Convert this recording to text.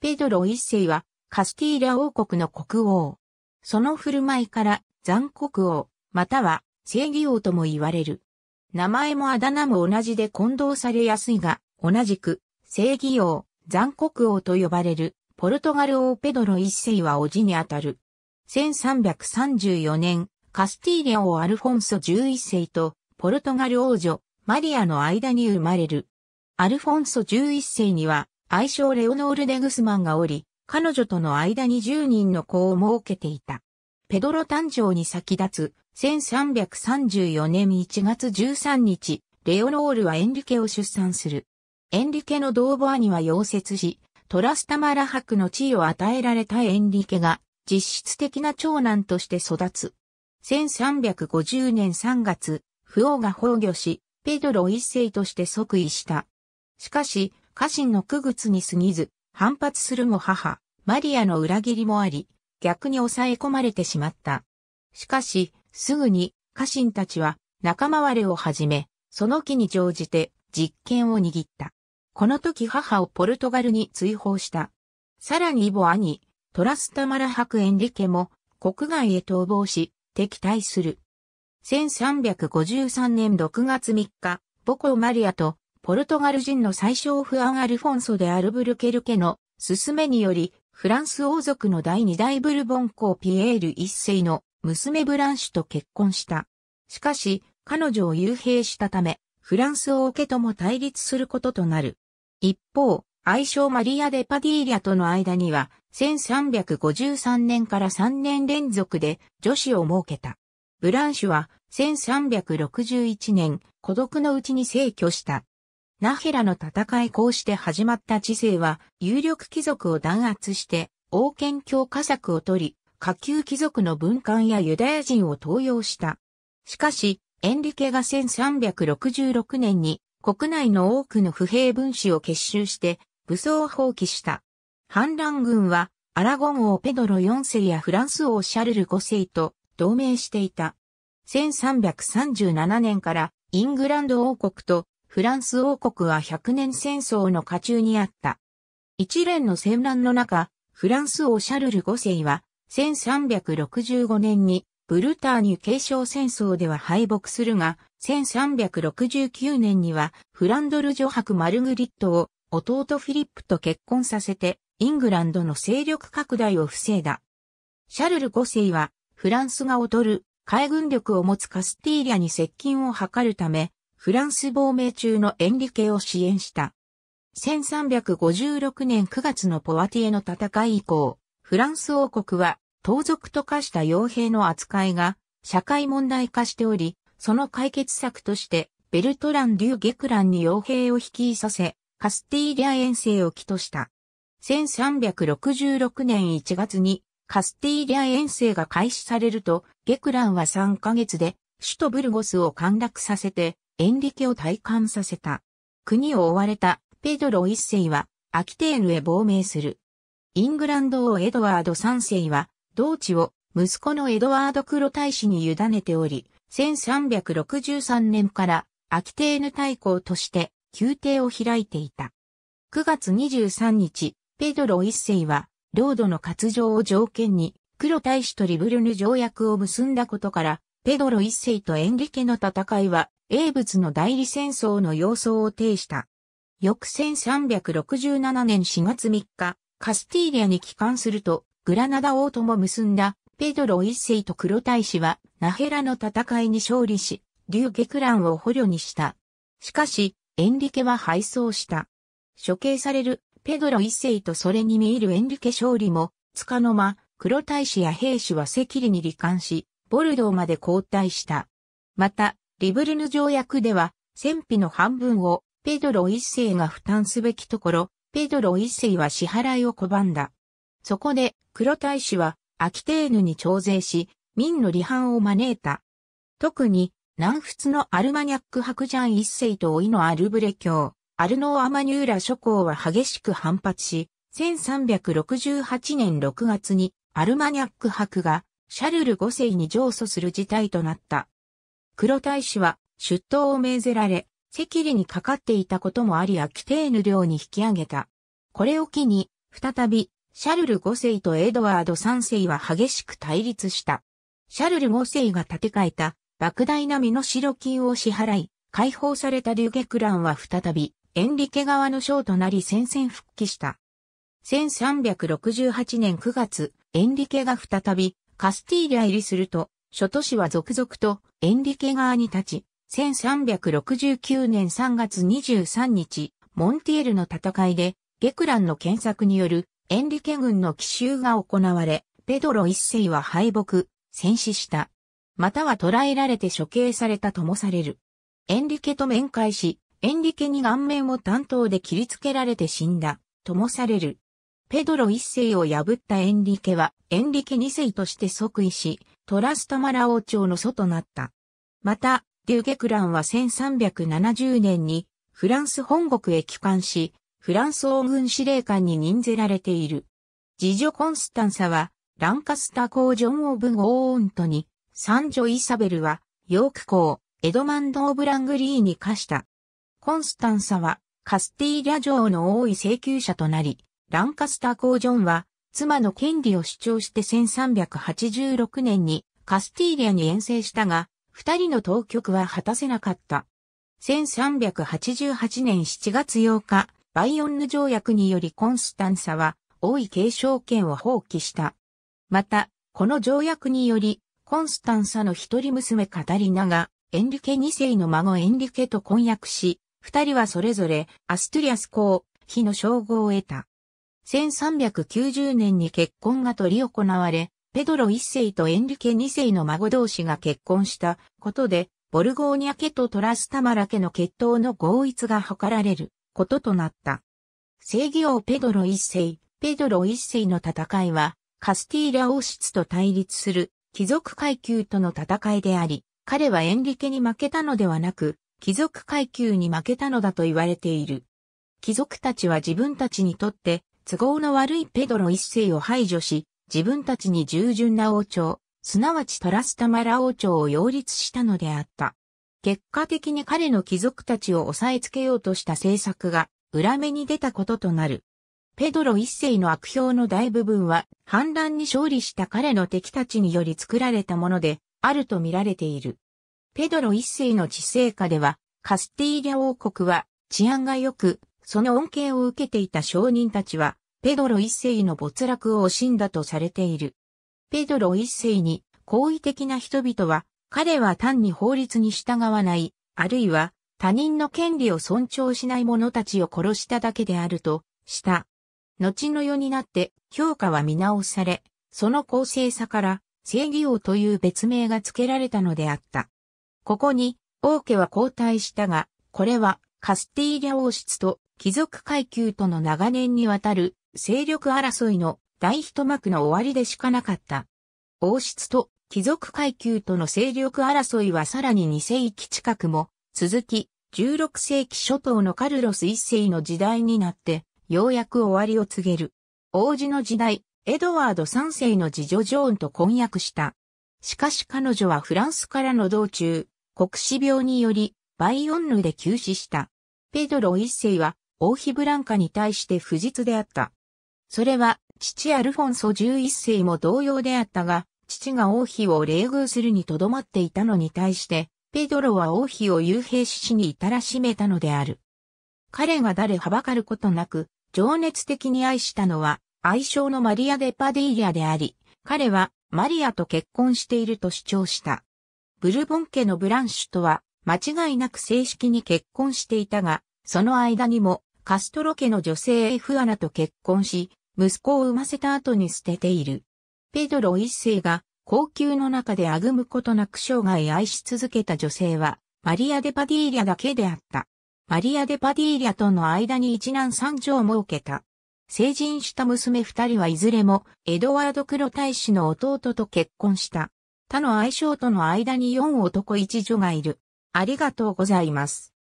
ペドロ一世はカスティーラ王国の国王。その振る舞いから残国王、または正義王とも言われる。名前もあだ名も同じで混同されやすいが、同じく正義王、残国王と呼ばれるポルトガル王ペドロ一世は叔父にあたる。1334年、カスティーラ王アルフォンソ11世とポルトガル王女マリアの間に生まれる。アルフォンソ11世には愛称レオノール・デグスマンがおり、彼女との間に10人の子を設けていた。ペドロ誕生に先立つ、1334年1月13日、レオノールはエンリケを出産する。エンリケの同母兄は溶接し、トラスタマラ博の地位を与えられたエンリケが、実質的な長男として育つ。1350年3月、不王が崩御し、ペドロ一世として即位した。しかし、家臣の区靴に過ぎず、反発するも母、マリアの裏切りもあり、逆に抑え込まれてしまった。しかし、すぐに家臣たちは仲間割れを始め、その木に乗じて実権を握った。この時母をポルトガルに追放した。さらにイボ兄、トラスタマラ博エンリケも国外へ逃亡し、敵対する。1353年6月3日、母校マリアとポルトガル人の最小不安アルフォンソでアルブルケルケの勧めにより、フランス王族の第二代ブルボン公ピエール一世の娘ブランシュと結婚した。しかし、彼女を幽閉したため、フランス王家とも対立することとなる。一方、愛称マリア・デ・パディーリャとの間には、1353年から3年連続で女子を設けた。ブランシュは、1361年、孤独のうちに逝去した。ナヘラの戦いこうして始まった治世は、有力貴族を弾圧して、王権強化策を取り、下級貴族の文官やユダヤ人を登用した。しかし、エンリケが1366年に国内の多くの不平分子を結集して武装を放棄した。反乱軍はアラゴン王ペドロ4世やフランス王シャルル5世と同盟していた。1337年からイングランド王国とフランス王国は100年戦争の下中にあった。一連の戦乱の中、フランス王シャルル5世は、1365年にブルターニュ継承戦争では敗北するが、1369年にはフランドル女伯マルグリットを弟フィリップと結婚させて、イングランドの勢力拡大を防いだ。シャルル5世は、フランスが劣る海軍力を持つカスティーリャに接近を図るため、フランス亡命中のエンリケを支援した。1356年9月のポワティエの戦い以降、フランス王国は盗賊と化した傭兵の扱いが社会問題化しており、その解決策としてベルトラン・デュ・ゲクランに傭兵を率いさせ、カスティーリア遠征を起とした。1366年1月にカスティーリア遠征が開始されると、ゲクランは3ヶ月で首都ブルゴスを陥落させて、エンリケを退官させた。国を追われたペドロ一世はアキテーヌへ亡命する。イングランド王エドワード三世は同地を息子のエドワード黒大使に委ねており、1363年からアキテーヌ大公として宮廷を開いていた。9月23日、ペドロ一世は、領土の割譲を条件に、黒大使とリブルヌ条約を結んだことから、ペドロ一世とエンリケの戦いは英仏の代理戦争の様相を呈した。翌1367年4月3日、カスティーリアに帰還すると、グラナダ王とも結んだペドロ一世と黒大使はナヘラの戦いに勝利し、リュ・ゲクランを捕虜にした。しかし、エンリケは敗走した。処刑されるペドロ一世とそれに見入るエンリケ勝利も、つかの間、黒大使や兵士は赤痢に罹患し、ボルドーまで交代した。また、リブルヌ条約では、戦費の半分をペドロ一世が負担すべきところ、ペドロ一世は支払いを拒んだ。そこで、黒大使は、アキテーヌに徴税し、民の離反を招いた。特に、南仏のアルマニャック白ジャン一世と老いのアルブレ教、アルノーアマニューラ諸侯は激しく反発し、1368年6月にアルマニャック白がシャルル5世に上訴する事態となった。黒大使は出頭を命ぜられ、赤痢にかかっていたこともありアキテーヌ領に引き上げた。これを機に、再び、シャルル5世とエドワード3世は激しく対立した。シャルル5世が建て替えた、莫大な身の白金を支払い、解放されたデュゲクランは再び、エンリケ側の将となり戦線復帰した。1368年9月、エンリケが再び、カスティーリア入りすると、諸都市は続々とエンリケ側に立ち、1369年3月23日、モンティエルの戦いで、ゲクランの検索によるエンリケ軍の奇襲が行われ、ペドロ一世は敗北、戦死した。または捕らえられて処刑されたともされる。エンリケと面会し、エンリケに顔面を担当で切りつけられて死んだ、ともされる。ペドロ一世を破ったエンリケは、エンリケ二世として即位し、トラストマラ王朝の祖となった。また、デュゲクランは1370年にフランス本国へ帰還し、フランス王軍司令官に任ぜられている。次女コンスタンサは、ランカスタ公ジョン・オブ・ゴーオントに、三女イサベルは、ヨーク公、エドマンド・オブ・ラングリーに課した。コンスタンサは、カスティーリャ城の王位請求者となり、ランカスタ公ジョンは、妻の権利を主張して1386年にカスティーリアに遠征したが、二人の当局は果たせなかった。1388年7月8日、バイオンヌ条約によりコンスタンサは王位継承権を放棄した。また、この条約により、コンスタンサの一人娘カタリナが、エンリケ2世の孫エンリケと婚約し、二人はそれぞれアストゥリアス公、妃の称号を得た。1390年に結婚が取り行われ、ペドロ一世とエンリケ二世の孫同士が結婚したことで、ボルゴーニャ家とトラスタマラ家の血統の合一が図られることとなった。正義王ペドロ一世、ペドロ一世の戦いは、カスティーラ王室と対立する貴族階級との戦いであり、彼はエンリケに負けたのではなく、貴族階級に負けたのだと言われている。貴族たちは自分たちにとって都合の悪いペドロ一世を排除し、自分たちに従順な王朝、すなわちトラスタマラ王朝を擁立したのであった。結果的に彼の貴族たちを抑えつけようとした政策が裏目に出たこととなる。ペドロ一世の悪評の大部分は反乱に勝利した彼の敵たちにより作られたものであると見られている。ペドロ一世の治世下ではカスティーリャ王国は治安が良くその恩恵を受けていた商人たちは、ペドロ一世の没落を惜しんだとされている。ペドロ一世に好意的な人々は、彼は単に法律に従わない、あるいは他人の権利を尊重しない者たちを殺しただけであると、した。後の世になって評価は見直され、その公正さから正義王という別名が付けられたのであった。ここに王家は交代したが、これはカスティーリャ王室と貴族階級との長年にわたる勢力争いの大一幕の終わりでしかなかった。王室と貴族階級との勢力争いはさらに2世紀近くも続き、16世紀初頭のカルロス一世の時代になって、ようやく終わりを告げる。王子の時代、エドワード三世の次女ジョーンと婚約した。しかし彼女はフランスからの道中、国死病により、バイオンヌで急死した。ペドロ一世は王妃ブランカに対して不実であった。それは、父アルフォンソ11世も同様であったが、父が王妃を冷遇するにとどまっていたのに対して、ペドロは王妃を幽閉死に至らしめたのである。彼が誰はばかることなく、情熱的に愛したのは、愛称のマリア・デ・パディリアであり、彼はマリアと結婚していると主張した。ブルボン家のブランシュとは、間違いなく正式に結婚していたが、その間にもカストロ家の女性 F アナと結婚し、息子を産ませた後に捨てている。ペドロ一世が、高級の中であぐむことなく生涯愛し続けた女性は、マリア・デ・パディーリャだけであった。マリア・デ・パディーリャとの間に一男三女を設けた。成人した娘二人はいずれも、エドワード・クロ大使の弟と結婚した。他の愛称との間に四男一女がいる。ありがとうございます。